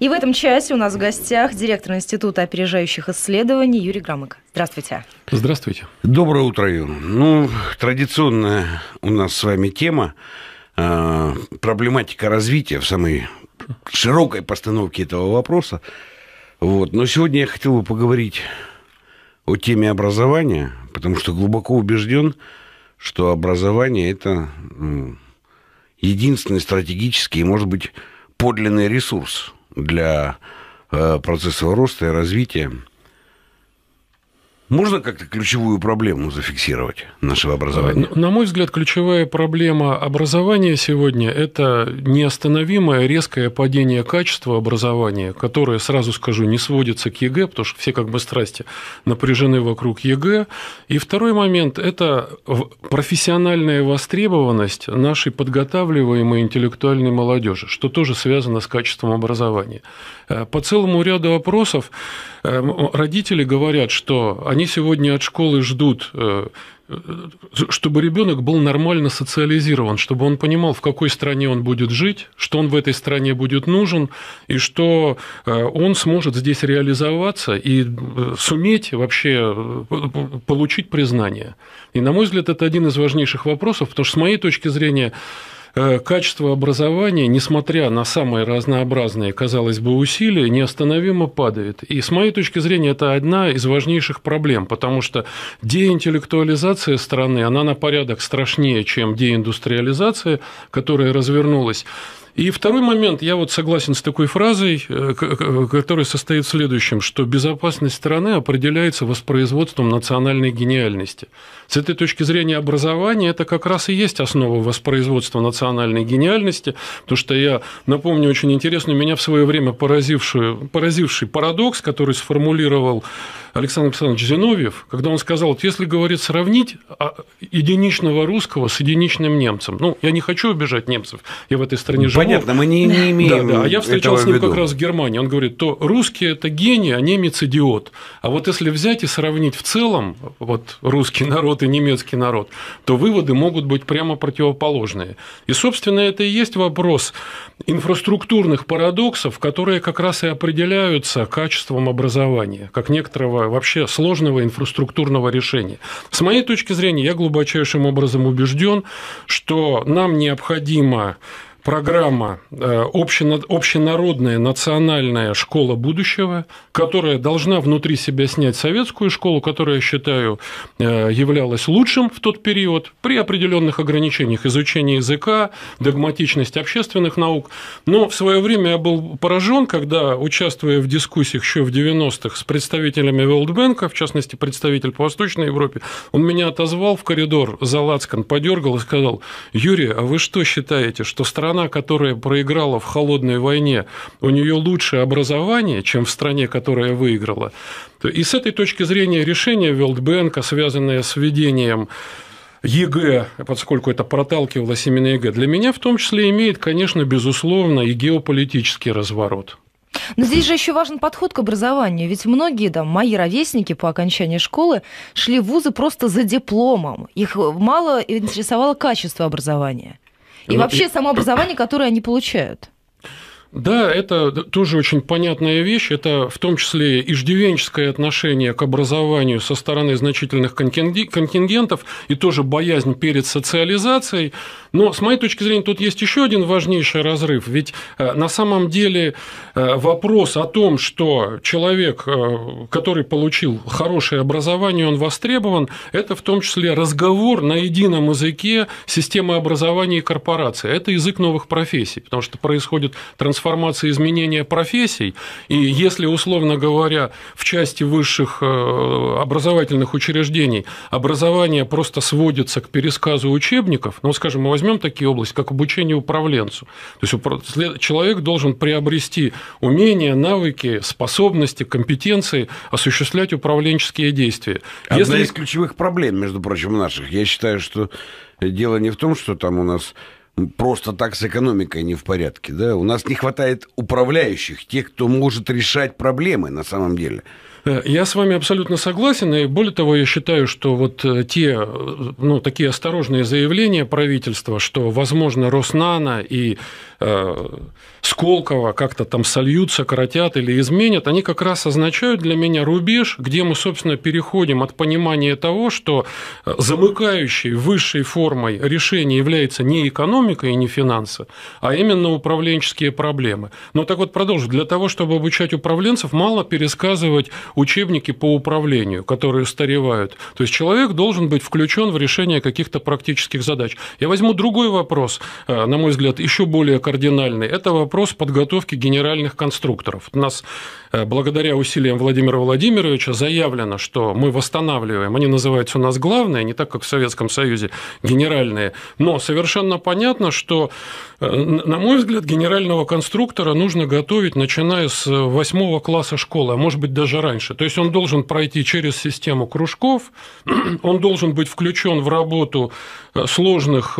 И в этом часе у нас в гостях директор Института опережающих исследований Юрий Грамык. Здравствуйте. Здравствуйте. Доброе утро, Юн. Ну, традиционная у нас с вами тема э, проблематика развития в самой широкой постановке этого вопроса. Вот. Но сегодня я хотел бы поговорить о теме образования, потому что глубоко убежден, что образование – это единственный стратегический и, может быть, подлинный ресурс для э, процесса роста и развития можно как-то ключевую проблему зафиксировать нашего образования? Э, ну, на мой взгляд, ключевая проблема образования сегодня – это неостановимое резкое падение качества образования, которое, сразу скажу, не сводится к ЕГЭ, потому что все как бы страсти напряжены вокруг ЕГЭ. И второй момент – это профессиональная востребованность нашей подготавливаемой интеллектуальной молодежи, что тоже связано с качеством образования. Э, по целому ряду опросов Эм, родители говорят, что они сегодня от школы ждут э, э, чтобы ребенок был нормально социализирован, чтобы он понимал, в какой стране он будет жить, что он в этой стране будет нужен, и что э, он сможет здесь реализоваться и суметь вообще получить признание. И, на мой взгляд, это один из важнейших вопросов, потому что, с моей точки зрения, Э, качество образования, несмотря на самые разнообразные, казалось бы, усилия, неостановимо падает. И с моей точки зрения, это одна из важнейших проблем, потому что деинтеллектуализация страны, она на порядок страшнее, чем деиндустриализация, которая развернулась. И второй момент, я вот согласен с такой фразой, э, которая состоит в следующем, что безопасность страны определяется воспроизводством национальной гениальности. С этой точки зрения образование – это как раз и есть основа воспроизводства национальной гениальности, потому что я напомню очень интересную, меня в свое время поразившую, поразивший парадокс, который сформулировал Александр Александрович Зиновьев, когда он сказал, вот если, говорит, сравнить а, единичного русского с единичным немцем, ну, я не хочу обижать немцев, я в этой стране живу, понятно, мы не, не имеем. Да, да. А я встречал с ним ввиду. как раз в Германии. Он говорит, то русские это гений, а немец идиот. А вот если взять и сравнить в целом вот русский народ и немецкий народ, то выводы могут быть прямо противоположные. И, собственно, это и есть вопрос инфраструктурных парадоксов, которые как раз и определяются качеством образования, как некоторого вообще сложного инфраструктурного решения. С моей точки зрения, я глубочайшим образом убежден, что нам необходимо программа э, общена общенародная национальная школа будущего, которая должна внутри себя снять советскую школу, которая, я считаю, э, являлась лучшим в тот период при определенных ограничениях изучения языка, догматичность общественных наук. Но в свое время я был поражен, когда, участвуя в дискуссиях еще в 90-х с представителями Велдбенка, в частности, представитель по Восточной Европе, он меня отозвал в коридор за Лацкан, подергал и сказал, Юрий, а вы что считаете, что страна страна, которая проиграла в холодной войне, у нее лучшее образование, чем в стране, которая выиграла. И с этой точки зрения решение Велдбенка, связанное с введением ЕГЭ, поскольку это проталкивалось именно ЕГЭ, для меня в том числе имеет, конечно, безусловно, и геополитический разворот. Но здесь же еще важен подход к образованию. Ведь многие, да, мои ровесники по окончании школы шли в вузы просто за дипломом. Их мало интересовало качество образования. И Но... Ну, вообще само образование, которое они получают. Да, это тоже очень понятная вещь. Это в том числе иждивенческое отношение к образованию со стороны значительных контингентов и тоже боязнь перед социализацией. Но, с моей точки зрения, тут есть еще один важнейший разрыв. Ведь э, на самом деле э, вопрос о том, что человек, э, который получил хорошее образование, он востребован, это в том числе разговор на едином языке системы образования и корпорации. Это язык новых профессий, потому что происходит трансформация изменения профессий. И если, условно говоря, в части высших образовательных учреждений образование просто сводится к пересказу учебников, ну, скажем, у возьмем такие области, как обучение управленцу. То есть человек должен приобрести умения, навыки, способности, компетенции осуществлять управленческие действия. Одна Если... из ключевых проблем, между прочим, наших. Я считаю, что дело не в том, что там у нас просто так с экономикой не в порядке. Да? У нас не хватает управляющих, тех, кто может решать проблемы на самом деле. Э, я с вами абсолютно согласен, и более того, я считаю, что вот э, те, э, ну, такие осторожные заявления правительства, что, возможно, Роснана и Э, Сколково как-то там сольются, коротят или изменят, они как раз означают для меня рубеж, где мы, собственно, переходим от понимания того, что э, замыкающей высшей формой решения является не экономика и не финансы, а именно управленческие проблемы. Но ну, так вот продолжу. Для того, чтобы обучать управленцев, мало пересказывать учебники по управлению, которые устаревают. То есть человек должен быть включен в решение каких-то практических задач. Я возьму другой вопрос, э, на мой взгляд, еще более кардинальный, это вопрос подготовки генеральных конструкторов. У нас Э, благодаря усилиям Владимира Владимировича заявлено, что мы восстанавливаем, они называются у нас главные, не так, как в Советском Союзе, генеральные, но совершенно понятно, что, э, на мой взгляд, генерального конструктора нужно готовить, начиная с э, восьмого класса школы, а может быть, даже раньше. То есть он должен пройти через систему кружков, он должен быть включен в работу сложных,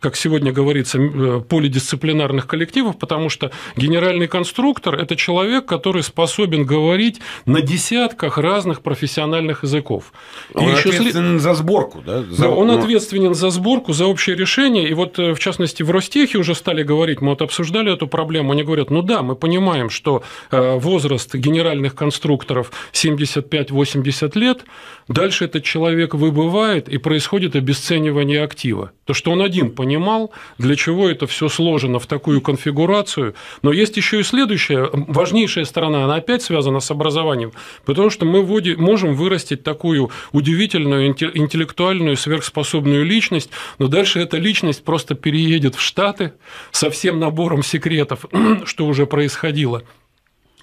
как сегодня говорится, полидисциплинарных коллективов, потому что генеральный конструктор – это человек, который способен способен говорить на десятках разных профессиональных языков. Он и ответственен еще... за сборку, да? За... Он ну. ответственен за сборку, за общее решение. И вот, э, в частности, в Ростехе уже стали говорить, мы вот обсуждали эту проблему, они говорят, ну да, мы понимаем, что э, возраст генеральных конструкторов 75-80 лет, дальше этот человек выбывает, и происходит обесценивание актива. То, что он один понимал, для чего это все сложено в такую конфигурацию. Но есть еще и следующая важнейшая сторона, она опять связана с образованием, потому что мы можем вырастить такую удивительную интеллектуальную сверхспособную личность, но дальше эта личность просто переедет в Штаты со всем набором секретов, что уже происходило.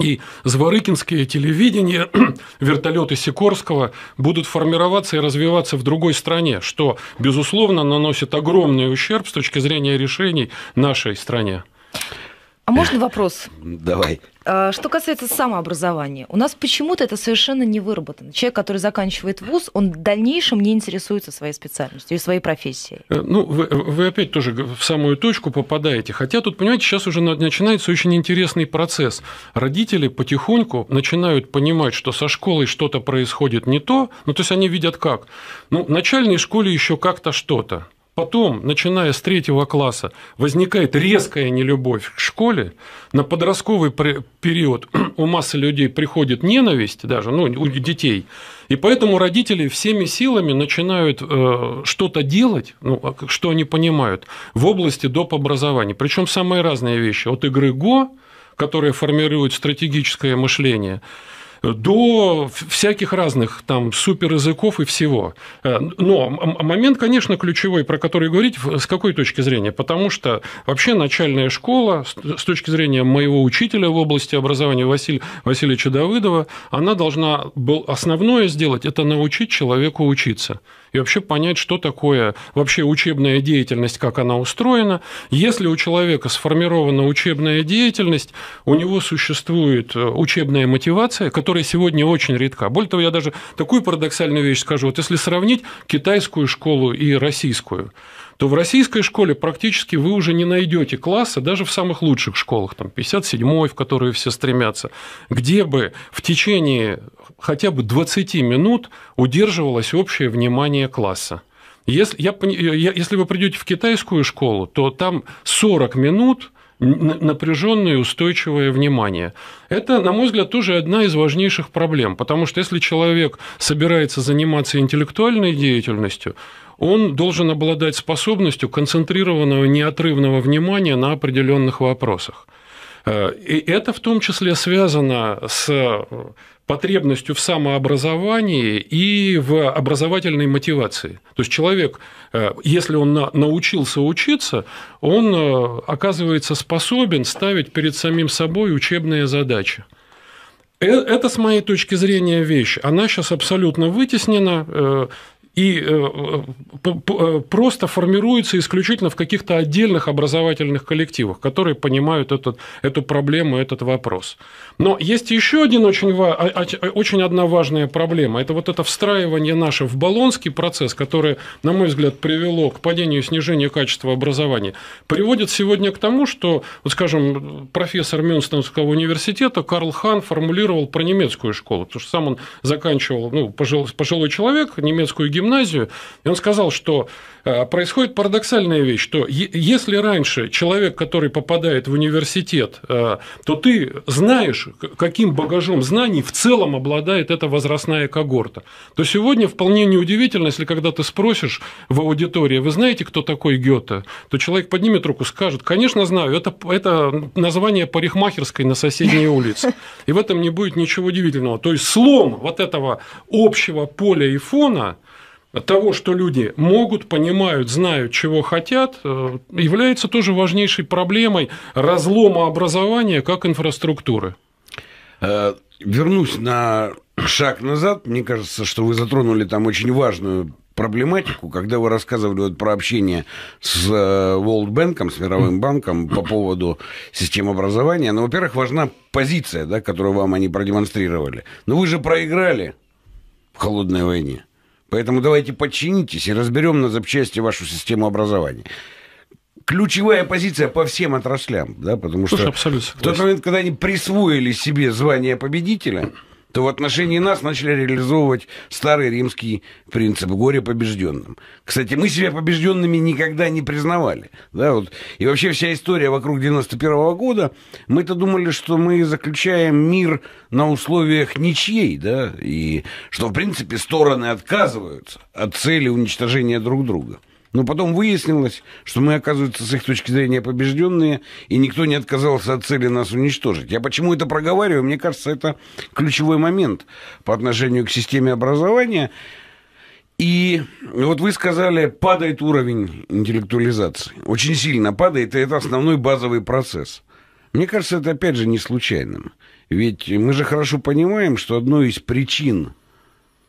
И Зворыкинские телевидения, вертолеты Сикорского будут формироваться и развиваться в другой стране, что, безусловно, наносит огромный ущерб с точки зрения решений нашей стране. А можно вопрос? Давай. А, что касается самообразования, у нас почему-то это совершенно не выработано. Человек, который заканчивает вуз, он в дальнейшем не интересуется своей специальностью и своей профессией. Э, ну, вы, вы опять тоже в самую точку попадаете. Хотя тут, понимаете, сейчас уже начинается очень интересный процесс. Родители потихоньку начинают понимать, что со школой что-то происходит не то. Ну, то есть они видят как. Ну, в начальной школе еще как-то что-то. Потом, начиная с третьего класса, возникает резкая нелюбовь к школе. На подростковый период у массы людей приходит ненависть даже, ну, у детей. И поэтому родители всеми силами начинают э, что-то делать, ну, а, что они понимают, в области доп. образования. Причем самые разные вещи. От игры ГО, которая формирует стратегическое мышление – до всяких разных там супер языков и всего. Э, но момент, конечно, ключевой, про который говорить, с какой точки зрения? Потому что вообще начальная школа, с точки зрения моего учителя в области образования Василия Васильевича Давыдова, она должна был основное сделать – это научить человеку учиться и вообще понять, что такое вообще учебная деятельность, как она устроена. Если у человека сформирована учебная деятельность, у него существует э, учебная мотивация, которая сегодня очень редка. Более того, я даже такую парадоксальную вещь скажу. Вот если сравнить китайскую школу и российскую, то в российской школе практически вы уже не найдете класса, даже в самых лучших школах, там 57-й, в которые все стремятся, где бы в течение хотя бы 20 минут удерживалось общее внимание класса. Если, я, если вы придете в китайскую школу, то там 40 минут напряженное устойчивое внимание. Это, на мой взгляд, тоже одна из важнейших проблем, потому что если человек собирается заниматься интеллектуальной деятельностью, он должен обладать способностью концентрированного неотрывного внимания на определенных вопросах. Э, и это в том числе связано с э, потребностью в самообразовании и в образовательной мотивации. То есть человек, э, если он научился учиться, он оказывается способен ставить перед самим собой учебные задачи. Это, с моей точки зрения, вещь. Она сейчас абсолютно вытеснена и э, э, э, просто формируется исключительно в каких-то отдельных образовательных коллективах, которые понимают этот, эту проблему, этот вопрос. Но есть еще один очень, очень одна важная проблема. Это вот это встраивание наше в Болонский процесс, который, на мой взгляд, привело к падению и снижению качества образования, приводит сегодня к тому, что, вот скажем, профессор Мюнстонского университета Карл Хан формулировал про немецкую школу, потому что сам он заканчивал, ну, пожилой человек, немецкую гимназию, гимназию, и он сказал, что э, происходит парадоксальная вещь, что если раньше человек, который попадает в университет, э, то ты знаешь, каким багажом знаний в целом обладает эта возрастная когорта, то сегодня вполне неудивительно, если когда ты спросишь в аудитории, вы знаете, кто такой Гёте, то человек поднимет руку, скажет, конечно, знаю, это, это название парикмахерской на соседней улице. И в этом не будет ничего удивительного. То есть слом вот этого общего поля и фона – того, что люди могут, понимают, знают, чего хотят, э, является тоже важнейшей проблемой разлома образования как инфраструктуры. Э, вернусь на шаг назад. Мне кажется, что вы затронули там очень важную проблематику, когда вы рассказывали вот про общение с э, World Bank, с Мировым банком по поводу систем образования. Ну, во-первых, важна позиция, да, которую вам они продемонстрировали. Но вы же проиграли в холодной войне. Поэтому давайте подчинитесь и разберем на запчасти вашу систему образования ключевая позиция по всем отраслям, да, потому Слушай, что в тот момент, когда они присвоили себе звание победителя, то в отношении нас начали реализовывать старый римский принцип «горе побежденным». Кстати, мы себя побежденными никогда не признавали. Да, вот. И вообще вся история вокруг 91 года, мы-то думали, что мы заключаем мир на условиях ничьей, да, и что, в принципе, стороны отказываются от цели уничтожения друг друга. Но потом выяснилось, что мы, оказывается, с их точки зрения побежденные, и никто не отказался от цели нас уничтожить. Я почему это проговариваю? Мне кажется, это ключевой момент по отношению к системе образования. И вот вы сказали, падает уровень интеллектуализации. Очень сильно падает, и это основной базовый процесс. Мне кажется, это опять же не случайным. Ведь мы же хорошо понимаем, что одной из причин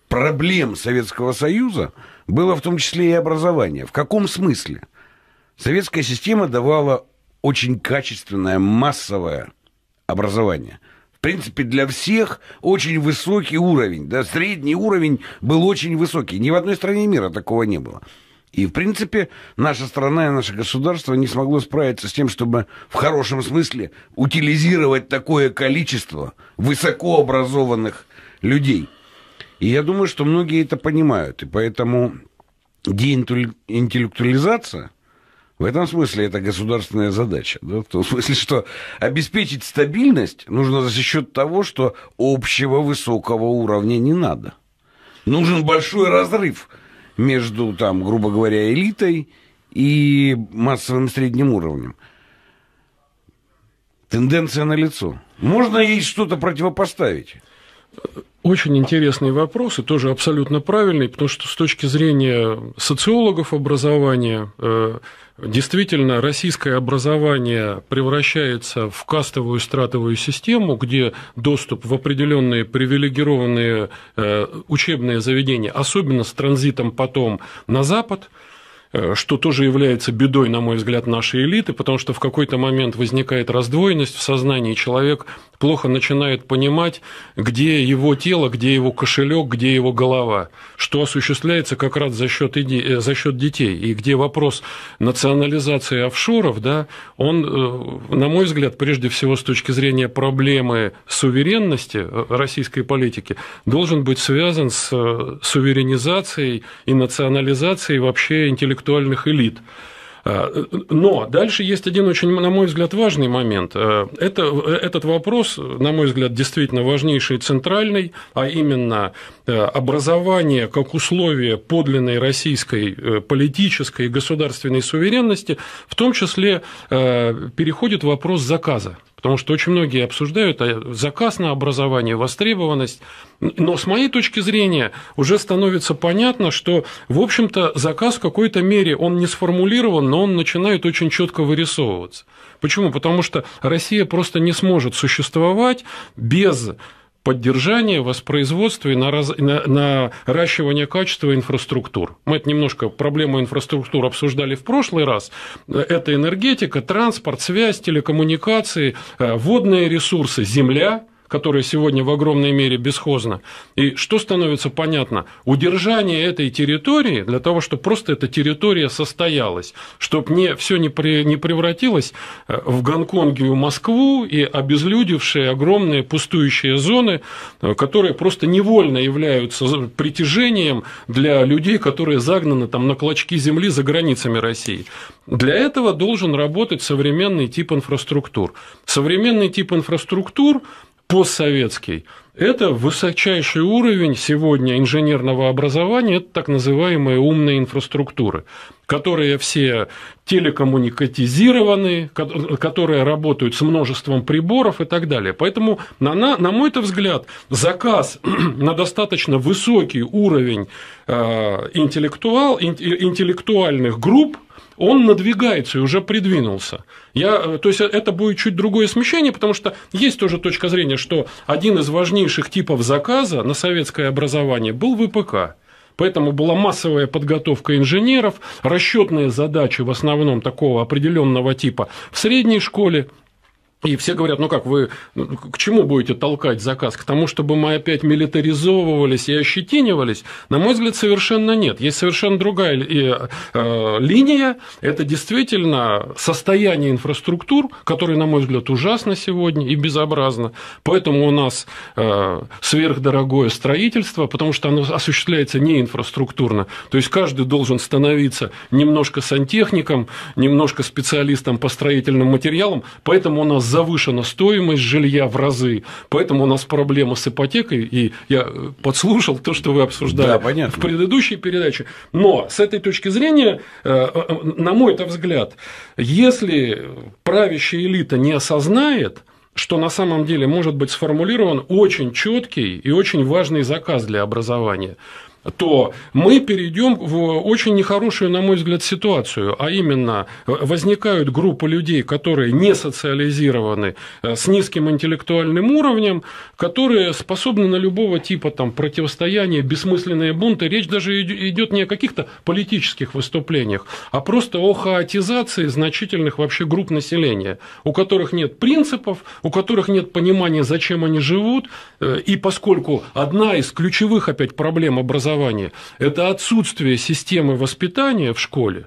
проблем Советского Союза – было в том числе и образование. В каком смысле? Советская система давала очень качественное массовое образование. В принципе, для всех очень высокий уровень. Да, средний уровень был очень высокий. Ни в одной стране мира такого не было. И, в принципе, наша страна и наше государство не смогло справиться с тем, чтобы в хорошем смысле утилизировать такое количество высокообразованных людей – и я думаю, что многие это понимают. И поэтому деинтеллектуализация в этом смысле это государственная задача. Да? В том смысле, что обеспечить стабильность нужно за счет того, что общего высокого уровня не надо. Нужен большой разрыв между, там, грубо говоря, элитой и массовым средним уровнем. Тенденция налицо. Можно ей что-то противопоставить. Очень интересный вопрос и тоже абсолютно правильный, потому что с точки зрения социологов образования, э, действительно, российское образование превращается в кастовую стратовую систему, где доступ в определенные привилегированные э, учебные заведения, особенно с транзитом потом на Запад – Э, что тоже является бедой, на мой взгляд, нашей элиты, потому что в какой-то момент возникает раздвоенность в сознании, человек плохо начинает понимать, где его тело, где его кошелек, где его голова, что осуществляется как раз за счет, иде... Э, за счет детей, и где вопрос национализации офшоров, да, он, э, на мой взгляд, прежде всего с точки зрения проблемы суверенности российской политики, должен быть связан с суверенизацией и национализацией вообще интеллектуальной интеллектуальных элит. А, но дальше есть один очень, на мой взгляд, важный момент. А, это, этот вопрос, на мой взгляд, действительно важнейший и центральный, а именно а, образование как условие подлинной российской э, политической и государственной суверенности, в том числе переходит вопрос заказа. Потому что очень многие обсуждают а заказ на образование, востребованность. Но с моей точки зрения уже становится понятно, что, в общем-то, заказ в какой-то мере, он не сформулирован, но он начинает очень четко вырисовываться. Почему? Потому что Россия просто не сможет существовать без поддержание, воспроизводство и наращивание качества инфраструктур. Мы это немножко проблему инфраструктур обсуждали в прошлый раз. Это энергетика, транспорт, связь, телекоммуникации, э, водные ресурсы, земля – которая сегодня в огромной мере бесхозна. И что становится понятно? Удержание этой территории для того, чтобы просто эта территория состоялась, чтобы не, все не, при, не превратилось э, в Гонконгию Москву и обезлюдившие огромные пустующие зоны, э, которые просто невольно являются притяжением для людей, которые загнаны там на клочки земли за границами России. Для этого должен работать современный тип инфраструктур. Современный тип инфраструктур постсоветский. Это высочайший уровень сегодня инженерного образования, это так называемые умные инфраструктуры, которые все телекоммуникатизированы, которые работают с множеством приборов и так далее. Поэтому, на, на, на мой взгляд, заказ на достаточно высокий уровень э, интеллектуал, интеллектуальных групп – он надвигается и уже придвинулся. Я, э, то есть э, это будет чуть другое смещение, потому что есть тоже точка зрения, что один из важнейших типов заказа на советское образование был ВПК. Поэтому была массовая подготовка инженеров, расчетные задачи в основном такого определенного типа в средней школе, и все говорят, ну как вы, к чему будете толкать заказ? К тому, чтобы мы опять милитаризовывались и ощетинивались? На мой взгляд, совершенно нет. Есть совершенно другая э, линия. Это действительно состояние инфраструктур, которое, на мой взгляд, ужасно сегодня и безобразно. Поэтому у нас э, сверхдорогое строительство, потому что оно осуществляется не инфраструктурно. То есть каждый должен становиться немножко сантехником, немножко специалистом по строительным материалам. Поэтому у нас завышена стоимость жилья в разы, поэтому у нас проблема с ипотекой, и я э, подслушал то, что вы обсуждали да, в предыдущей передаче. Но с этой точки зрения, э, э, на мой это взгляд, если правящая элита не осознает, что на самом деле может быть сформулирован очень четкий и очень важный заказ для образования – то мы перейдем в очень нехорошую, на мой взгляд, ситуацию, а именно э, возникают группы людей, которые не социализированы э, с низким интеллектуальным уровнем, которые способны на любого типа там, противостояния, бессмысленные бунты. Речь даже идет не о каких-то политических выступлениях, а просто о хаотизации значительных вообще групп населения, у которых нет принципов, у которых нет понимания, зачем они живут, э, и поскольку одна из ключевых опять проблем образования образования – это отсутствие системы воспитания в школе,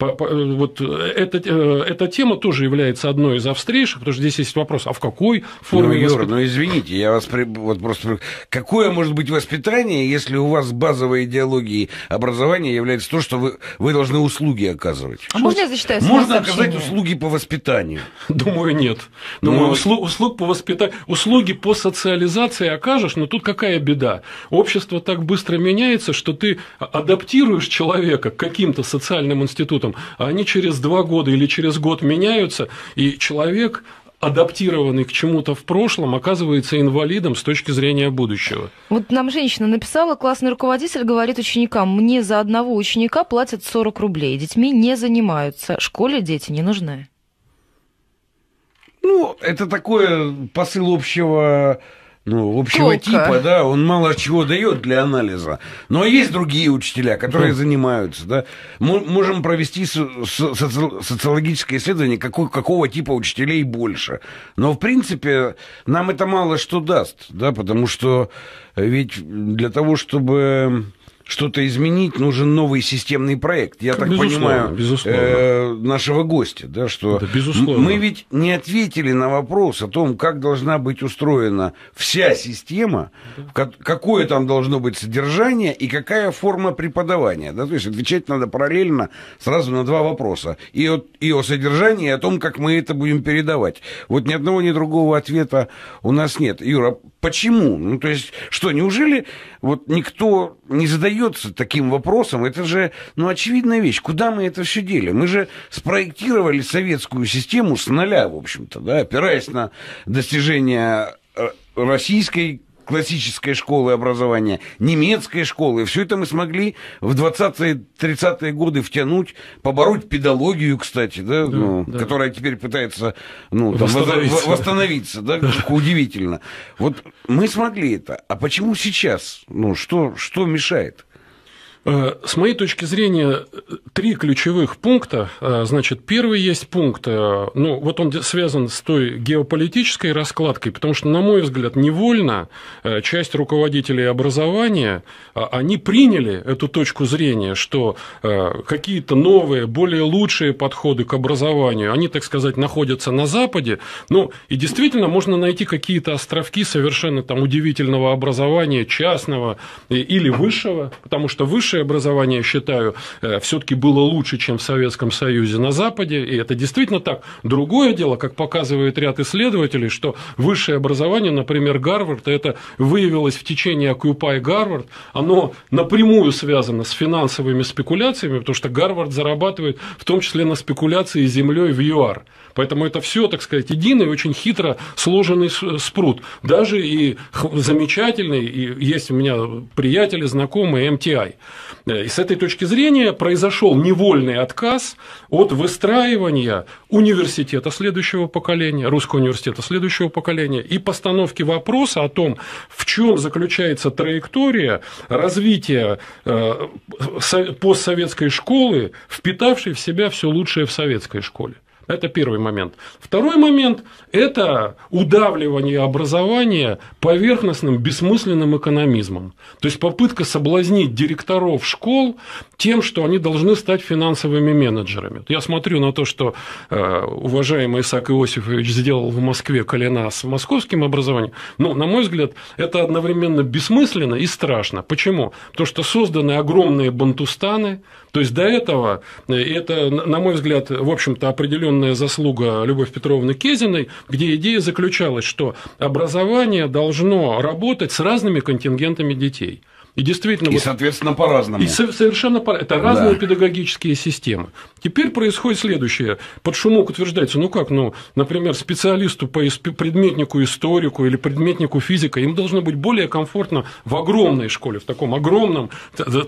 Э, вот э, эта, э, эта тема тоже является одной из австрейших, потому что здесь есть вопрос, а в какой форме... Ну, Юра, воспит... ну извините, я вас при... вот просто... Какое может быть воспитание, если у вас базовой идеологией образования является то, что вы, вы должны услуги оказывать? А что можно я зачитаю Можно сообщение? оказать услуги по воспитанию? Думаю, нет. Думаю, но... Ну, услуг, услуг по воспитанию... Услуги по социализации окажешь, но тут какая беда? Общество так быстро меняется, что ты а-, адаптируешь человека к каким-то социальным институтам, продуктом, а они через два года или через год меняются, и человек адаптированный к чему-то в прошлом, оказывается инвалидом с точки зрения будущего. Вот нам женщина написала, классный руководитель говорит ученикам, мне за одного ученика платят 40 рублей, детьми не занимаются, школе дети не нужны. Ну, это такое посыл общего ну, общего Толка. типа, да, он мало чего дает для анализа. Но есть другие учителя, которые хм. занимаются, да. Мы можем провести социологическое исследование, какой, какого типа учителей больше. Но, в принципе, нам это мало что даст, да, потому что ведь для того, чтобы что-то изменить, нужен новый системный проект. Я так безусловно, понимаю, безусловно. Э, нашего гостя, да, что да, безусловно. мы ведь не ответили на вопрос о том, как должна быть устроена вся система, да. какое там должно быть содержание и какая форма преподавания. Да? То есть отвечать надо параллельно сразу на два вопроса. И о, и о содержании, и о том, как мы это будем передавать. Вот ни одного, ни другого ответа у нас нет. Юра, Почему? Ну, то есть, что, неужели вот никто не задается таким вопросом? Это же, ну, очевидная вещь. Куда мы это все дели? Мы же спроектировали советскую систему с нуля, в общем-то, да, опираясь на достижения э, российской классической школы образования, немецкой школы. Все это мы смогли в 20-30-е годы втянуть, побороть педагогию, кстати, да, да, ну, да. которая теперь пытается ну, там, восстановиться. восстановиться, да, удивительно. Вот мы смогли это. А почему сейчас? Ну, что, что мешает? Э, с моей точки зрения, э, три ключевых пункта. Э, значит, первый есть пункт, ну, вот он связан с той геополитической раскладкой, потому что, на мой взгляд, невольно часть руководителей образования, а, они приняли эту точку зрения, что какие-то новые, более лучшие подходы к образованию, они, так сказать, находятся на Западе, ну, и действительно можно найти какие-то островки совершенно там удивительного образования, частного или высшего, потому что высшее высшее образование, считаю, э, все-таки было лучше, чем в Советском Союзе на Западе, и это действительно так. Другое дело, как показывает ряд исследователей, что высшее образование, например, Гарвард, это выявилось в течение Occupy Гарвард, оно напрямую связано с финансовыми спекуляциями, потому что Гарвард зарабатывает в том числе на спекуляции землей в ЮАР. Поэтому это все, так сказать, единый, очень хитро сложенный э, спрут. Даже и замечательный, и есть у меня приятели, знакомые, MTI. Э, и с этой точки зрения произошел невольный отказ от выстраивания университета следующего поколения, русского университета следующего поколения и постановки вопроса о том, в чем заключается траектория развития э, постсоветской школы, впитавшей в себя все лучшее в советской школе. Это первый момент. Второй момент – это удавливание образования поверхностным, бессмысленным экономизмом. То есть попытка соблазнить директоров школ тем, что они должны стать финансовыми менеджерами. Я смотрю на то, что э, уважаемый Исаак Иосифович сделал в Москве колена с московским образованием. Ну, на мой взгляд, это одновременно бессмысленно и страшно. Почему? Потому что созданы огромные бантустаны. То есть до этого э, это, на мой взгляд, в общем-то определенно огромная заслуга Любовь Петровны Кезиной, где идея заключалась, что образование должно работать с разными контингентами детей. И действительно, и, вот, соответственно, по-разному. И совершенно по Это разные да. педагогические системы. Теперь происходит следующее. Под шумок утверждается, ну как, ну, например, специалисту по предметнику историку или предметнику физика, им должно быть более комфортно в огромной школе, в таком огромном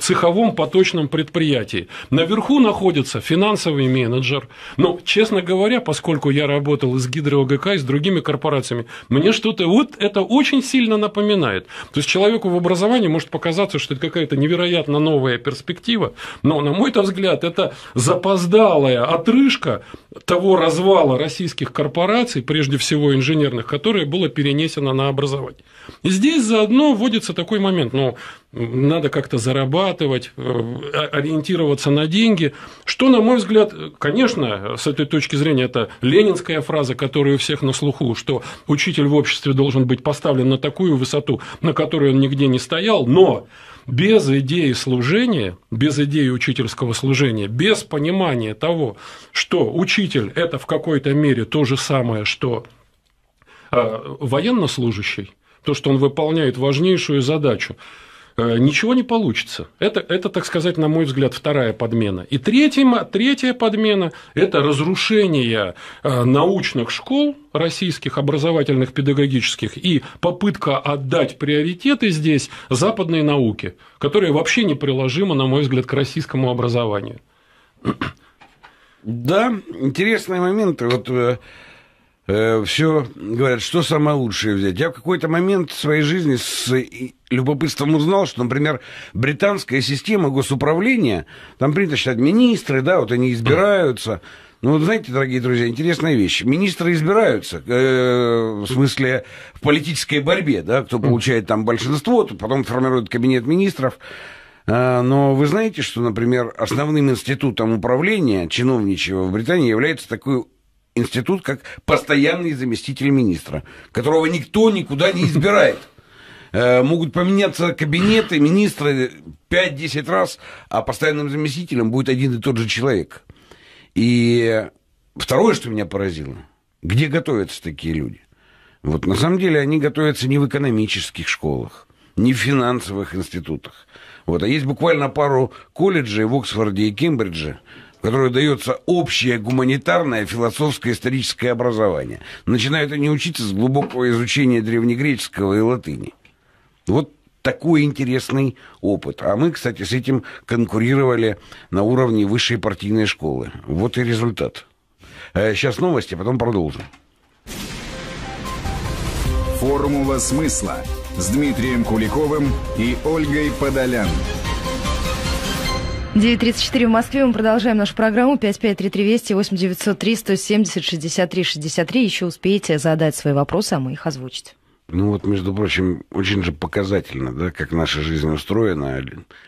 цеховом поточном предприятии. Наверху находится финансовый менеджер. Но, честно говоря, поскольку я работал с Гидроогк и с другими корпорациями, мне что-то вот это очень сильно напоминает. То есть человеку в образовании может показаться, что это какая-то невероятно новая перспектива, но, на мой взгляд, это запас запоздалая отрыжка того развала российских корпораций, прежде всего инженерных, которое было перенесено на образование. И здесь заодно вводится такой момент, ну, надо как-то зарабатывать, э, ориентироваться на деньги, что, на мой взгляд, конечно, с этой точки зрения, это ленинская фраза, которая у всех на слуху, что учитель в обществе должен быть поставлен на такую высоту, на которую он нигде не стоял, но без идеи служения, без идеи учительского служения, без понимания того, что учитель – это в какой-то мере то же самое, что э, военнослужащий, то, что он выполняет важнейшую задачу – Э, ничего не получится. Это, это, так сказать, на мой взгляд, вторая подмена. И третья, третья подмена – это разрушение э, научных школ российских, образовательных, педагогических, и попытка отдать приоритеты здесь западной науке, которая вообще не приложима, на мой взгляд, к российскому образованию. Да, интересные моменты. Вот э, э, все говорят, что самое лучшее взять. Я в какой-то момент в своей жизни с э, любопытством узнал, что, например, британская система госуправления, там принято считать министры, да, вот они избираются. Ну, вот знаете, дорогие друзья, интересная вещь. Министры избираются, э, в смысле, в политической борьбе, да, кто получает там большинство, то потом формирует кабинет министров. А, но вы знаете, что, например, основным институтом управления чиновничего в Британии является такой институт как постоянный заместитель министра, которого никто никуда не избирает. Э, могут поменяться кабинеты, министры 5-10 раз, а постоянным заместителем будет один и тот же человек. И второе, что меня поразило, где готовятся такие люди? Вот на самом деле они готовятся не в экономических школах, не в финансовых институтах. Вот, а есть буквально пару колледжей в Оксфорде и Кембридже, в которую дается общее гуманитарное, философское, историческое образование. Начинают они учиться с глубокого изучения древнегреческого и латыни. Вот такой интересный опыт. А мы, кстати, с этим конкурировали на уровне высшей партийной школы. Вот и результат. Э, сейчас новости, а потом продолжим. Формула смысла с Дмитрием Куликовым и Ольгой Подолян. 9.34 в Москве. Мы продолжаем нашу программу. 5533 Вести, 8903 170 63 63. Еще успеете задать свои вопросы, а мы их озвучить. Ну вот, между прочим, очень же показательно, да, как наша жизнь устроена.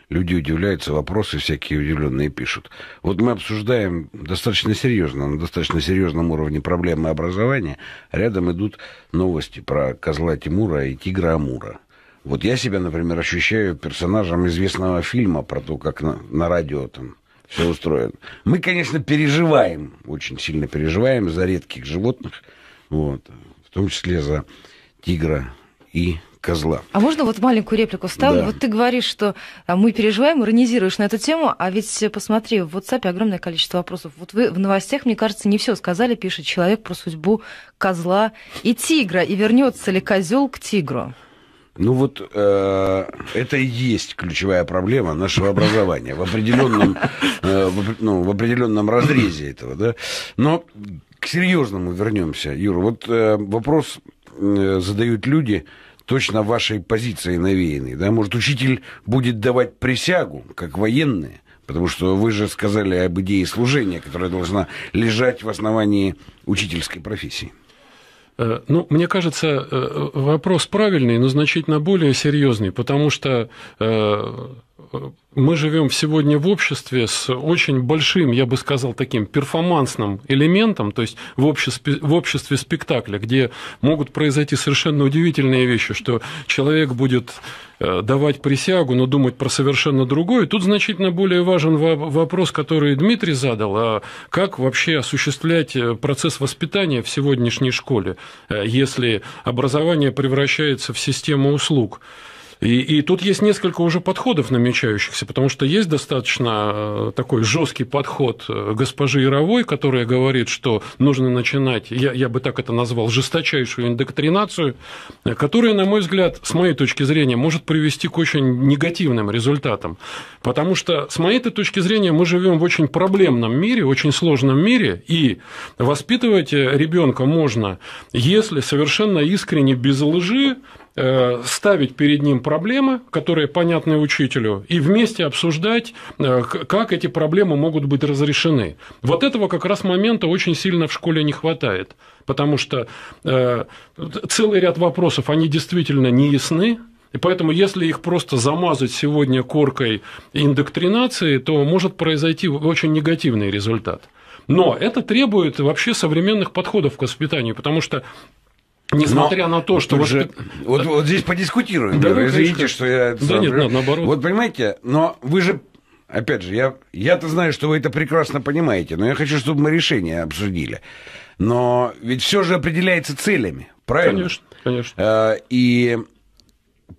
Люди удивляются, вопросы всякие удивленные пишут. Вот мы обсуждаем достаточно серьезно, на достаточно серьезном уровне проблемы образования. Рядом идут новости про козла Тимура и тигра Амура. Вот я себя, например, ощущаю персонажем известного фильма про то, как на, на радио там все устроено. Мы, конечно, переживаем, очень сильно переживаем за редких животных, вот, в том числе за тигра и козла. А можно вот маленькую реплику вставлю? Да. Вот ты говоришь, что а, мы переживаем, иронизируешь на эту тему, а ведь посмотри, в WhatsApp огромное количество вопросов. Вот вы в новостях, мне кажется, не все сказали, пишет человек про судьбу козла и тигра, и вернется ли козел к тигру. Ну вот э, это и есть ключевая проблема нашего образования в определенном, э, в, ну, в определенном разрезе этого, да. Но к серьезному вернемся, Юра. Вот э, вопрос э, задают люди точно вашей позиции навеянный, да. Может, учитель будет давать присягу, как военные, потому что вы же сказали об идее служения, которая должна лежать в основании учительской профессии. Э, ну, мне кажется, э, вопрос правильный, но значительно более серьезный, потому что э, мы живем сегодня в обществе с очень большим, я бы сказал, таким перформансным элементом, то есть в обществе, в обществе спектакля, где могут произойти совершенно удивительные вещи, что человек будет э, давать присягу, но думать про совершенно другое. Тут значительно более важен вопрос, который Дмитрий задал, а как вообще осуществлять э, процесс воспитания в сегодняшней школе, э, если образование превращается в систему услуг. И, и тут есть несколько уже подходов намечающихся, потому что есть достаточно э, такой жесткий подход э, госпожи Яровой, которая говорит, что нужно начинать, я, я бы так это назвал, жесточайшую индоктринацию, э, которая, на мой взгляд, с моей точки зрения, может привести к очень негативным результатам. Потому что, с моей точки зрения, мы живем в очень проблемном мире, очень сложном мире, и воспитывать ребенка можно, если совершенно искренне, без лжи, Э, ставить перед ним проблемы, которые понятны учителю, и вместе обсуждать, э, как эти проблемы могут быть разрешены. Вот этого как раз момента очень сильно в школе не хватает, потому что э, целый ряд вопросов, они действительно не ясны, и поэтому, если их просто замазать сегодня коркой индоктринации, то может произойти очень негативный результат. Но это требует вообще современных подходов к воспитанию, потому что Несмотря Но на то, что... Же... Вот, вот здесь подискутируем. Да, да, ну, извините, конечно. что я... Да нет, нет, наоборот. Вот понимаете, но вы же Опять же, я, я-то знаю, что вы это прекрасно понимаете, но я хочу, чтобы мы решение обсудили. Но ведь все же определяется целями, правильно? Конечно, конечно. Э, и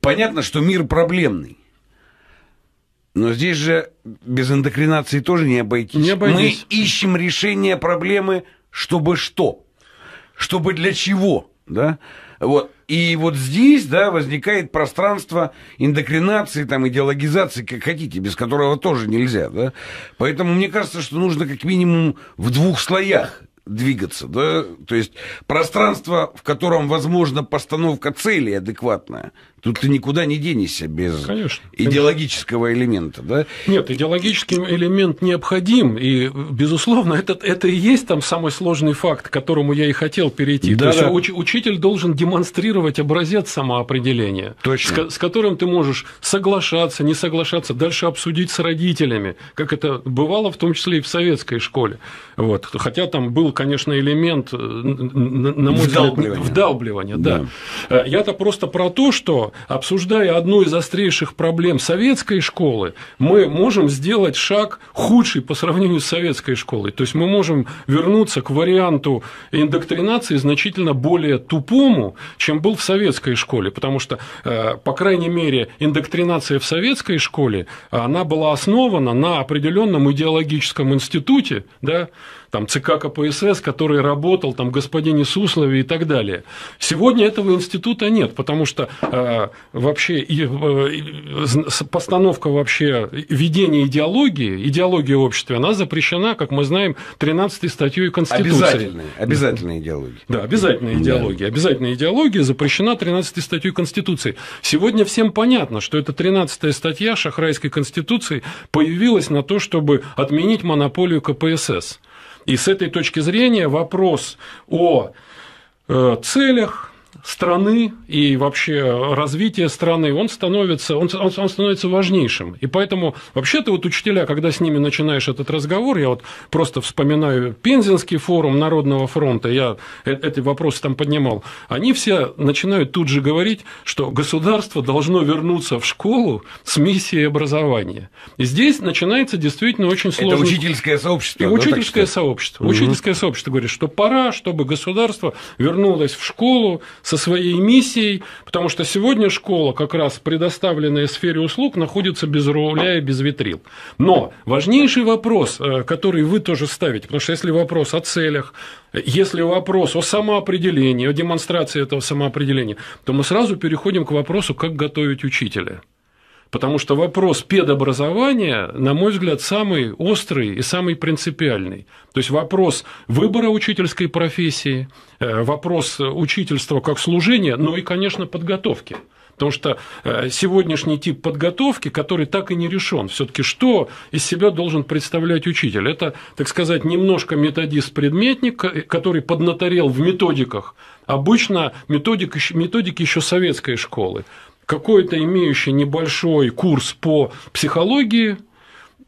понятно, что мир проблемный. Но здесь же без эндокринации тоже не обойтись. Не обойтись. Мы ищем решение проблемы, чтобы что? Чтобы для чего? да, вот, и вот здесь, да, возникает пространство индокринации, там, идеологизации, как хотите, без которого тоже нельзя, да, поэтому мне кажется, что нужно как минимум в двух слоях двигаться, да, то есть пространство, в котором возможна постановка цели адекватная, тут ты никуда не денешься без конечно, идеологического конечно. элемента, да? Нет, идеологический элемент необходим, и, безусловно, этот это и есть там самый сложный факт, к которому я и хотел перейти. Да, То да. есть уч, учитель должен демонстрировать образец самоопределения, Точно. С, с которым ты можешь соглашаться, не соглашаться, дальше обсудить с родителями, как это бывало в том числе и в советской школе. Вот. Хотя там был конечно, элемент, э, на мой вдалбливания. взгляд, вдалбливания. Да. да. Э, я-то просто про то, что, обсуждая одну из острейших проблем советской школы, мы можем сделать шаг худший по сравнению с советской школой. То есть мы можем вернуться к варианту индоктринации значительно более тупому, чем был в советской школе, потому что, э, по крайней мере, индоктринация в советской школе, она была основана на определенном идеологическом институте, да, там ЦК КПСС, который работал, там господине Суслове и так далее. Сегодня этого института нет, потому что э, вообще и, э, постановка вообще ведения идеологии, идеология общества, она запрещена, как мы знаем, 13 статьей Конституции. Обязательная, обязательная идеология. Да, обязательная идеология. Обязательная идеология запрещена 13 статьей Конституции. Сегодня всем понятно, что эта 13 статья Шахрайской Конституции появилась на то, чтобы отменить монополию КПСС. И с этой точки зрения вопрос о э, целях, страны и вообще развитие страны, он становится, он, он, становится важнейшим. И поэтому вообще-то вот учителя, когда с ними начинаешь этот разговор, я вот просто вспоминаю Пензенский форум Народного фронта, я э, эти вопросы там поднимал, они все начинают тут же говорить, что государство должно вернуться в школу с миссией образования. И здесь начинается действительно очень сложно. Это учительское сообщество. И да, учительское сообщество. Угу. Учительское сообщество говорит, что пора, чтобы государство вернулось в школу со своей миссией, потому что сегодня школа, как раз предоставленная сфере услуг, находится без руля и без витрил. Но важнейший вопрос, э, который вы тоже ставите, потому что если вопрос о целях, если вопрос о самоопределении, о демонстрации этого самоопределения, то мы сразу переходим к вопросу, как готовить учителя. Потому что вопрос педобразования, на мой взгляд, самый острый и самый принципиальный. То есть вопрос выбора учительской профессии, э, вопрос учительства как служения, ну и, конечно, подготовки. Потому что э, сегодняшний тип подготовки, который так и не решен, все-таки что из себя должен представлять учитель? Это, так сказать, немножко методист-предметник, э, который поднаторел в методиках. Обычно методик, методики еще советской школы какой-то имеющий небольшой курс по психологии,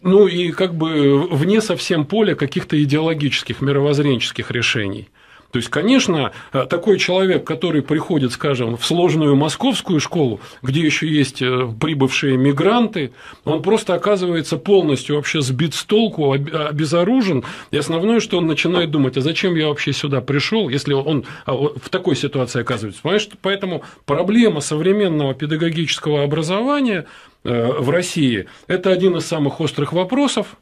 ну и как бы вне совсем поля каких-то идеологических, мировоззренческих решений. То есть, конечно, э, такой человек, который приходит, скажем, в сложную московскую школу, где еще есть э, прибывшие мигранты, он просто оказывается полностью вообще сбит с толку, обезоружен. И основное, что он начинает думать, а зачем я вообще сюда пришел, если он а, в такой ситуации оказывается. Понимаешь? Поэтому проблема современного педагогического образования э, в России – это один из самых острых вопросов,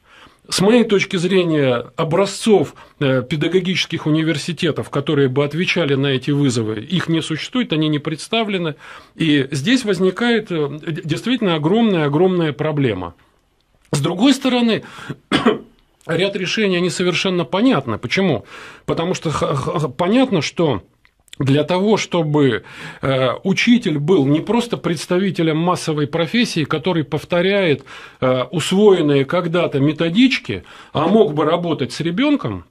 с моей точки зрения, образцов э, педагогических университетов, которые бы отвечали на эти вызовы, их не существует, они не представлены. И здесь возникает э, действительно огромная-огромная проблема. С другой стороны, ряд решений, они совершенно понятны. Почему? Потому что понятно, что для того, чтобы э, учитель был не просто представителем массовой профессии, который повторяет э, усвоенные когда-то методички, а мог бы работать с ребенком,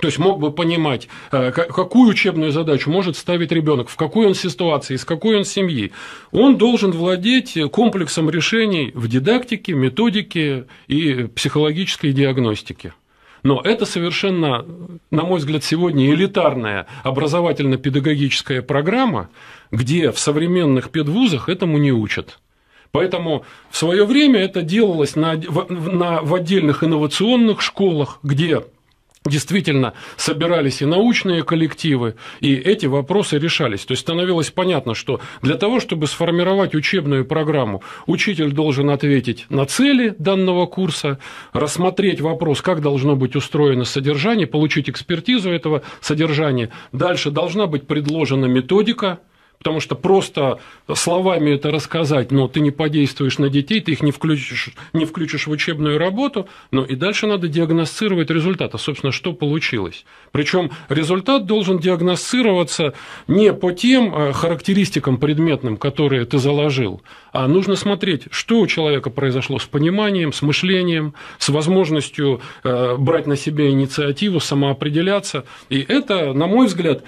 то есть мог бы понимать, э, какую учебную задачу может ставить ребенок, в какой он ситуации, из какой он семьи. Он должен владеть комплексом решений в дидактике, методике и психологической диагностике. Но это совершенно, на мой взгляд, сегодня элитарная образовательно-педагогическая программа, где в современных педвузах этому не учат. Поэтому в свое время это делалось на, в, на, в отдельных инновационных школах, где действительно собирались и научные коллективы, и эти вопросы решались. То есть становилось понятно, что для того, чтобы сформировать учебную программу, учитель должен ответить на цели данного курса, рассмотреть вопрос, как должно быть устроено содержание, получить экспертизу этого содержания. Дальше должна быть предложена методика, Потому что просто словами это рассказать, но ты не подействуешь на детей, ты их не включишь, не включишь в учебную работу, но ну и дальше надо диагностировать результат, а, собственно, что получилось. Причем результат должен диагностироваться не по тем э, характеристикам предметным, которые ты заложил, а нужно смотреть, что у человека произошло с пониманием, с мышлением, с возможностью э, брать на себя инициативу, самоопределяться. И это, на мой взгляд,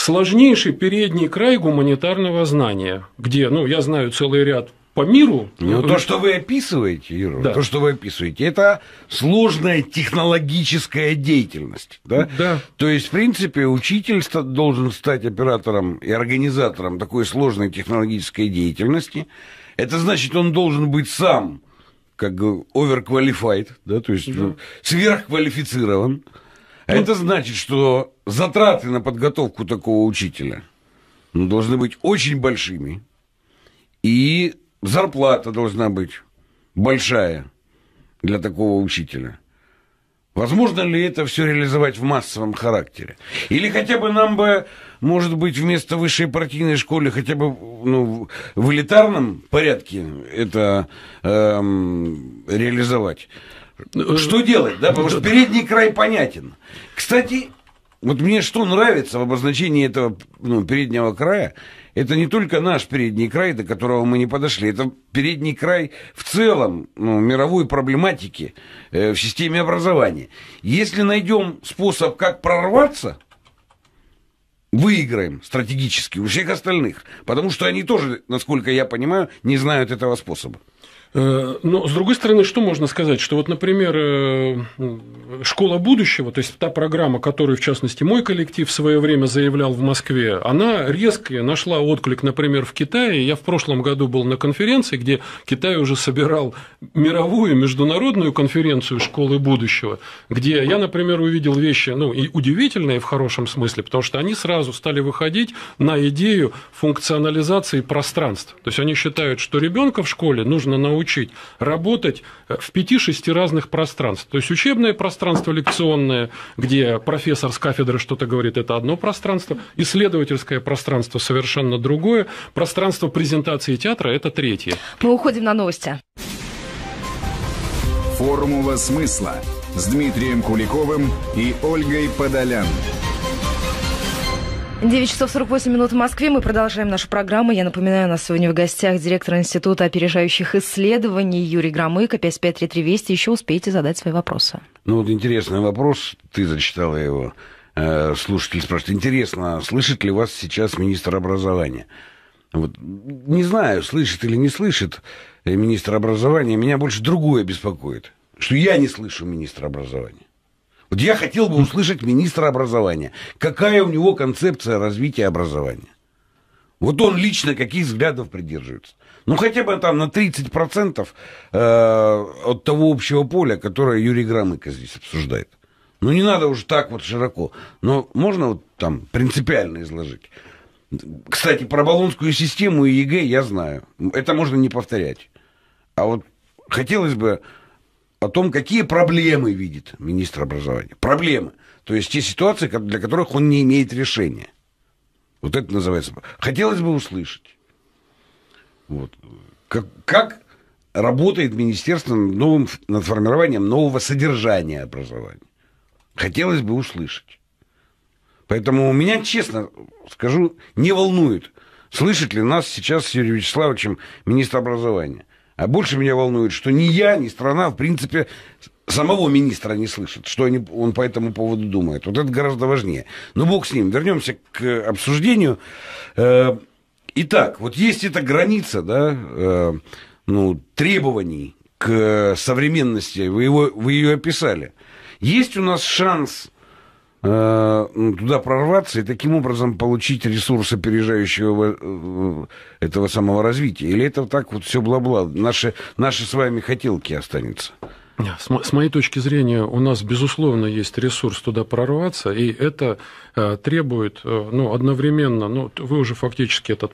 сложнейший передний край гуманитарного знания, где, ну, я знаю целый ряд по миру. Ну, то, что вы описываете, Ира. да. то, что вы описываете, это сложная технологическая деятельность. Да? да. То есть, в принципе, учитель должен стать оператором и организатором такой сложной технологической деятельности. Это значит, он должен быть сам как бы overqualified, да, то есть да. Ну, сверхквалифицирован. А это значит, что затраты на подготовку такого учителя ну, должны быть очень большими, и зарплата должна быть большая для такого учителя. Возможно ли это все реализовать в массовом характере? Или хотя бы нам бы, может быть, вместо высшей партийной школы, хотя бы ну, в элитарном порядке это эм, реализовать? Что делать, да? Потому что передний край понятен. Кстати, вот мне что нравится в обозначении этого ну, переднего края, это не только наш передний край, до которого мы не подошли, это передний край в целом ну, мировой проблематики э, в системе образования. Если найдем способ, как прорваться, выиграем стратегически у всех остальных, потому что они тоже, насколько я понимаю, не знают этого способа. Э, но, с другой стороны, что можно сказать? Что вот, например, э, ну, школа будущего, то есть та программа, которую, в частности, мой коллектив в свое время заявлял в Москве, она резко нашла отклик, например, в Китае. Я в прошлом году был на конференции, где Китай уже собирал мировую международную конференцию школы будущего, где я, например, увидел вещи ну, и удивительные в хорошем смысле, потому что они сразу стали выходить на идею функционализации пространств. То есть они считают, что ребенка в школе нужно научить научить работать э, в 5-6 разных пространствах. То есть учебное пространство лекционное, где профессор с кафедры что-то говорит, это одно пространство, исследовательское пространство совершенно другое, пространство презентации театра – это третье. Мы уходим на новости. «Формула смысла» с Дмитрием Куликовым и Ольгой Подолян. 9 часов 48 минут в Москве. Мы продолжаем нашу программу. Я напоминаю, у нас сегодня в гостях директор Института опережающих исследований Юрий Громыко, 553320. Еще успеете задать свои вопросы. Ну вот интересный вопрос, ты зачитала его. Э, слушатель спрашивает, интересно, слышит ли вас сейчас министр образования? Вот, не знаю, слышит или не слышит э, министр образования. Меня больше другое беспокоит, что я не слышу министра образования. Вот я хотел бы услышать министра образования. Какая у него концепция развития образования? Вот он лично каких взглядов придерживается? Ну, хотя бы там на 30% э, от того общего поля, которое Юрий Громыко здесь обсуждает. Ну, не надо уже так вот широко. Но можно вот там принципиально изложить. Кстати, про баллонскую систему и ЕГЭ я знаю. Это можно не повторять. А вот хотелось бы о том, какие проблемы видит министр образования. Проблемы. То есть те ситуации, для которых он не имеет решения. Вот это называется. Хотелось бы услышать. Вот. Как, как работает министерство над, новым, над формированием нового содержания образования? Хотелось бы услышать. Поэтому у меня, честно скажу, не волнует, слышит ли нас сейчас Юрий Вячеславовичем министр образования. А больше меня волнует, что ни я, ни страна, в принципе, самого министра не слышит, что они, он по этому поводу думает. Вот это гораздо важнее. Но ну, бог с ним. Вернемся к обсуждению. Э, итак, вот есть эта граница, да, э, ну, требований к современности. Вы, его, вы ее описали. Есть у нас шанс Э, туда прорваться и таким образом получить ресурс опережающего э, э, этого самого развития? Или это так вот все бла-бла, наши, наши с вами хотелки останется? С моей точки зрения, у нас, безусловно, есть ресурс туда прорваться, и это требует ну, одновременно, ну, вы уже фактически этот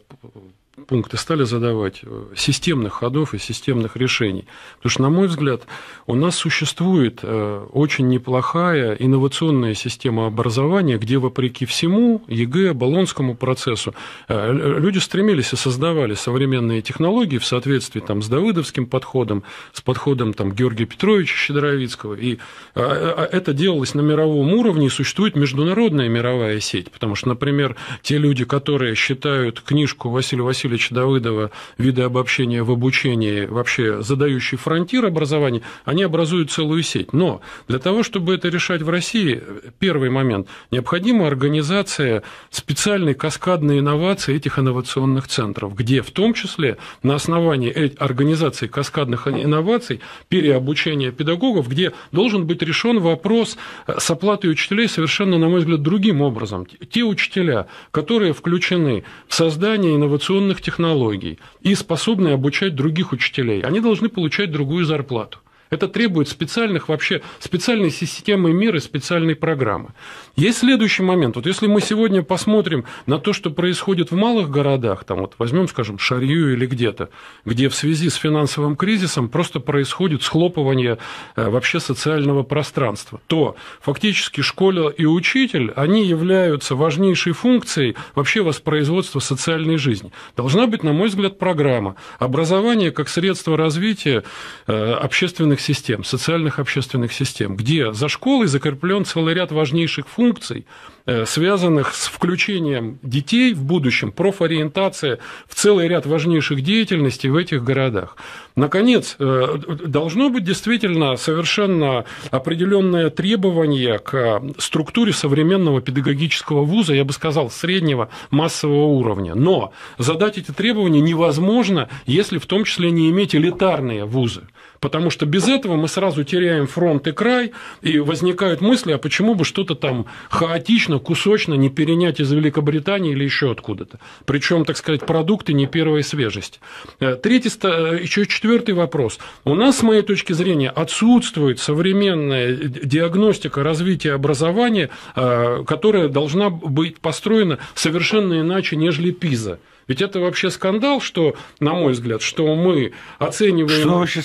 пункты стали задавать э, системных ходов и системных решений. Потому что, на мой взгляд, у нас существует э, очень неплохая инновационная система образования, где, вопреки всему, ЕГЭ, Болонскому процессу, э, люди стремились и создавали современные технологии в соответствии там, с Давыдовским подходом, с подходом там, Георгия Петровича Щедровицкого. И а, а, а это делалось на мировом уровне, и существует международная мировая сеть. Потому что, например, те люди, которые считают книжку Василия Васильевича Васильевича Давыдова «Виды обобщения в обучении», вообще задающий фронтир образования, они образуют целую сеть. Но для того, чтобы это решать в России, первый момент, необходима организация специальной каскадной инновации этих инновационных центров, где в том числе на основании э, организации каскадных инноваций переобучение педагогов, где должен быть решен вопрос э, с оплатой учителей совершенно, на мой взгляд, другим образом. Те учителя, которые включены в создание инновационных технологий и способны обучать других учителей, они должны получать другую зарплату. Это требует специальных вообще, специальной системы мира, специальной программы. Есть следующий момент. Вот если мы сегодня посмотрим на то, что происходит в малых городах, там вот возьмем, скажем, Шарью или где-то, где в связи с финансовым кризисом просто происходит схлопывание э, вообще социального пространства, то фактически школа и учитель, они являются важнейшей функцией вообще воспроизводства социальной жизни. Должна быть, на мой взгляд, программа образования как средство развития э, общественных общественных систем, социальных общественных систем, где за школой закреплен целый ряд важнейших функций, Э, связанных с включением детей в будущем, профориентация в целый ряд важнейших деятельностей в этих городах. Наконец, э, должно быть действительно совершенно определенное требование к структуре современного педагогического вуза, я бы сказал, среднего массового уровня. Но задать эти требования невозможно, если в том числе не иметь элитарные вузы. Потому что без этого мы сразу теряем фронт и край, и возникают мысли, а почему бы что-то там хаотично можно кусочно не перенять из Великобритании или еще откуда-то. Причем, так сказать, продукты не первой свежесть. Э, третий, э, еще четвертый вопрос. У нас, с моей точки зрения, отсутствует современная диагностика развития образования, э, которая должна быть построена совершенно иначе, нежели ПИЗа. Ведь это вообще скандал, что, на мой взгляд, что мы оцениваем... Что вообще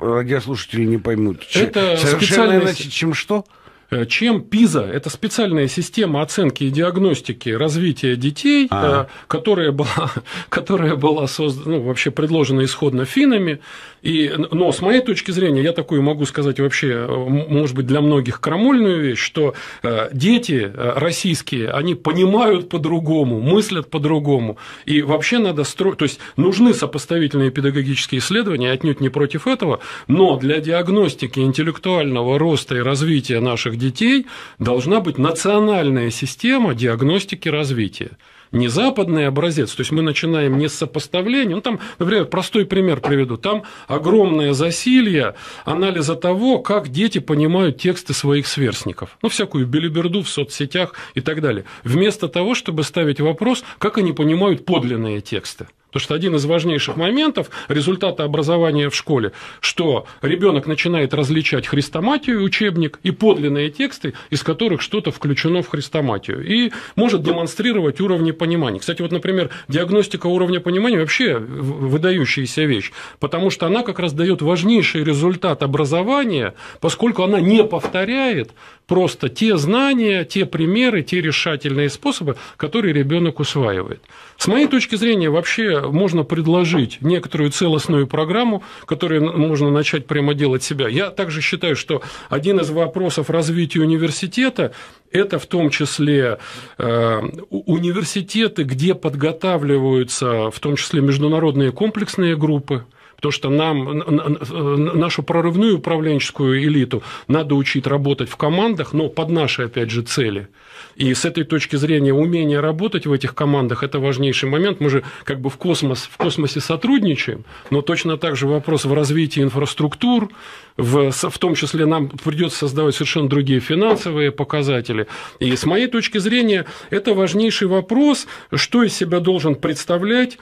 радиослушатели не поймут? Это Совершенно специальность... иначе, чем что? Э, чем ПИЗа. Это специальная система оценки и диагностики развития детей, а -а. которая была, которая была создана, ну, вообще предложена исходно финами. И, но с моей точки зрения, я такую могу сказать вообще, э, может быть, для многих крамольную вещь, что дети российские, они понимают по-другому, мыслят по-другому. И вообще надо строить... То есть, нужны сопоставительные педагогические исследования, отнюдь не против этого, но для диагностики интеллектуального роста и развития наших наших детей должна быть национальная система диагностики развития не западный образец. То есть мы начинаем не с сопоставления. Ну, там, например, простой пример приведу. Там огромное засилье анализа того, как дети понимают тексты своих сверстников. Ну, всякую белиберду в соцсетях и так далее. Вместо того, чтобы ставить вопрос, как они понимают подлинные тексты. Потому что один из важнейших моментов результата образования в школе, что ребенок начинает различать хрестоматию, учебник и подлинные тексты, из которых что-то включено в хрестоматию, и может демонстрировать уровни понимания. Кстати, вот, например, диагностика уровня понимания вообще выдающаяся вещь, потому что она как раз дает важнейший результат образования, поскольку она не повторяет просто те знания, те примеры, те решательные способы, которые ребенок усваивает. С моей точки зрения, вообще можно предложить некоторую целостную программу, которую можно начать прямо делать себя. Я также считаю, что один из вопросов развития университета – это в том числе э, университеты, где подготавливаются в том числе международные комплексные группы, Потому что нам, э, нашу прорывную управленческую элиту надо учить работать в командах, но под наши, опять же, цели. И с этой точки зрения умение работать в этих командах – это важнейший момент. Мы же как бы в, космос, в космосе сотрудничаем, но точно так же вопрос в развитии инфраструктур, в, в том числе нам придется создавать совершенно другие финансовые показатели. И с моей точки зрения, это важнейший вопрос, что из себя должен представлять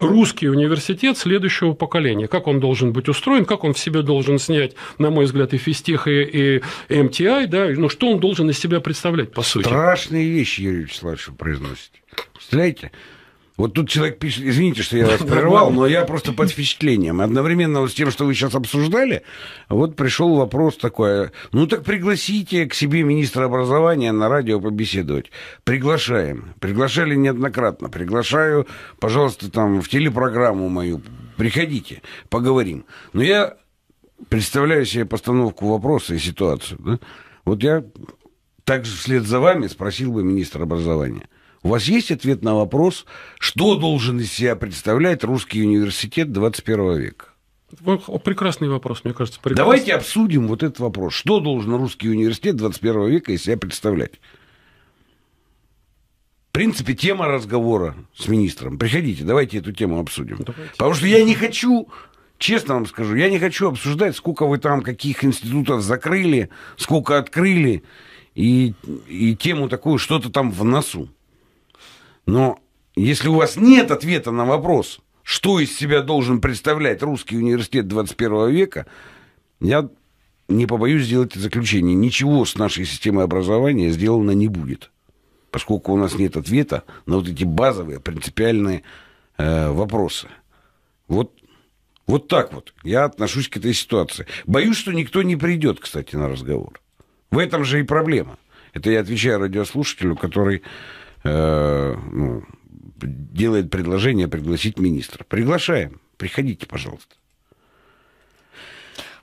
русский университет следующего поколения, как он должен быть устроен, как он в себе должен снять, на мой взгляд, и физтех, и, и МТИ, «Эм да, ну что он должен из себя представлять, по сути страшные вещи, Юрий Вячеславович, произносите. Представляете? Вот тут человек пишет, извините, что я вас прервал, но я просто под впечатлением. Одновременно с тем, что вы сейчас обсуждали, вот пришел вопрос такой, ну так пригласите к себе министра образования на радио побеседовать. Приглашаем. Приглашали неоднократно. Приглашаю, пожалуйста, там в телепрограмму мою. Приходите, поговорим. Но я представляю себе постановку вопроса и ситуацию. Да? Вот я также вслед за вами спросил бы министр образования. У вас есть ответ на вопрос, что должен из себя представлять русский университет 21 века? Прекрасный вопрос, мне кажется. Прекрасный. Давайте обсудим вот этот вопрос. Что должен русский университет 21 века из себя представлять? В принципе, тема разговора с министром. Приходите, давайте эту тему обсудим. Давайте. Потому что я не хочу, честно вам скажу, я не хочу обсуждать, сколько вы там каких институтов закрыли, сколько открыли и, и тему такую, что-то там в носу. Но если у вас нет ответа на вопрос, что из себя должен представлять русский университет 21 века, я не побоюсь сделать заключение. Ничего с нашей системой образования сделано не будет, поскольку у нас нет ответа на вот эти базовые, принципиальные э, вопросы. Вот, вот так вот я отношусь к этой ситуации. Боюсь, что никто не придет, кстати, на разговор. В этом же и проблема. Это я отвечаю радиослушателю, который э, ну, делает предложение пригласить министра. Приглашаем. Приходите, пожалуйста.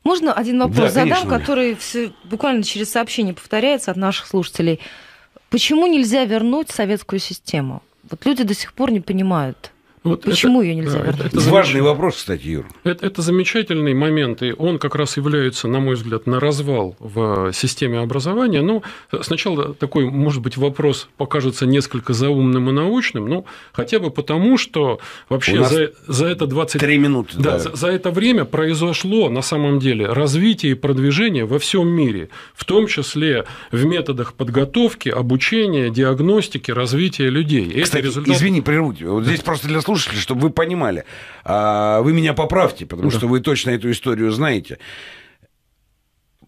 Можно один вопрос да, задам, конечно. который все, буквально через сообщение повторяется от наших слушателей. Почему нельзя вернуть советскую систему? Вот люди до сих пор не понимают. Вот Почему это, ее нельзя да, вернуть? Это, это важный вопрос, кстати, Юр. Это, это замечательный момент, и он как раз является, на мой взгляд, на развал в э, системе образования. Ну, сначала такой, может быть, вопрос покажется несколько заумным и научным, но ну, хотя бы потому, что вообще за, за это 20... три минуты. Да, да. За, за это время произошло, на самом деле, развитие и продвижение во всем мире, в том числе в методах подготовки, обучения, диагностики, развития людей. Кстати, это результат... извини, прервуть. Вот здесь просто для слушателей слушатели, чтобы вы понимали. А вы меня поправьте, потому да. что вы точно эту историю знаете.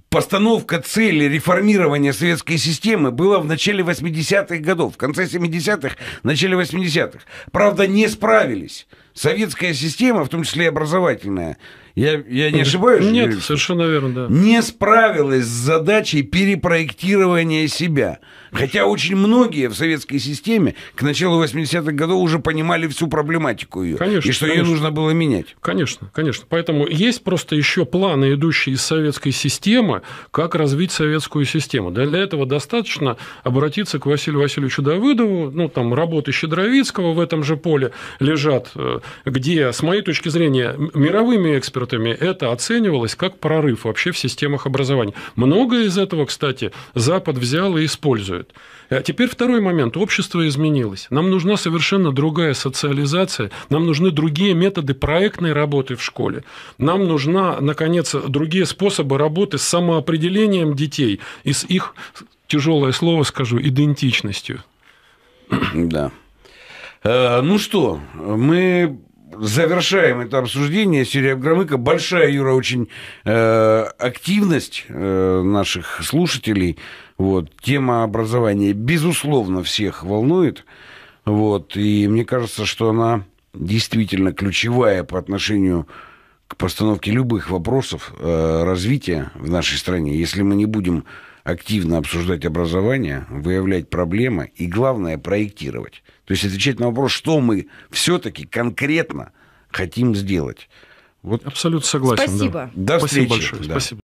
Постановка цели реформирования советской системы была в начале 80-х годов, в конце 70-х, начале 80-х. Правда, не справились. Советская система, в том числе и образовательная, я, я не ошибаюсь? Нет, или... совершенно верно, да. Не справилась с задачей перепроектирования себя. Хотя очень многие в советской системе к началу 80-х годов уже понимали всю проблематику ее. Конечно. И что конечно. ее нужно было менять. Конечно, конечно. Поэтому есть просто еще планы, идущие из советской системы, как развить советскую систему. Для этого достаточно обратиться к Василию Васильевичу Давыдову, ну, там, работы Щедровицкого в этом же поле лежат, э, где, с моей точки зрения, мировыми экспертами экспертами это оценивалось как прорыв вообще в системах образования. Многое из этого, кстати, Запад взял и использует. А теперь второй момент. Общество изменилось. Нам нужна совершенно другая социализация, нам нужны другие методы проектной работы в школе, нам нужна, наконец, другие способы работы с самоопределением детей и с их, тяжелое слово скажу, идентичностью. Да. Э, ну что, мы завершаем это обсуждение. Серия Громыка. Большая, Юра, очень э, активность э, наших слушателей. Вот. Тема образования, безусловно, всех волнует. Вот. И мне кажется, что она действительно ключевая по отношению к постановке любых вопросов э, развития в нашей стране. Если мы не будем активно обсуждать образование, выявлять проблемы и, главное, проектировать – то есть отвечать на вопрос, что мы все-таки конкретно хотим сделать. Вот. Абсолютно согласен. Спасибо. Да. До Спасибо встречи. Большое. Да. Спасибо.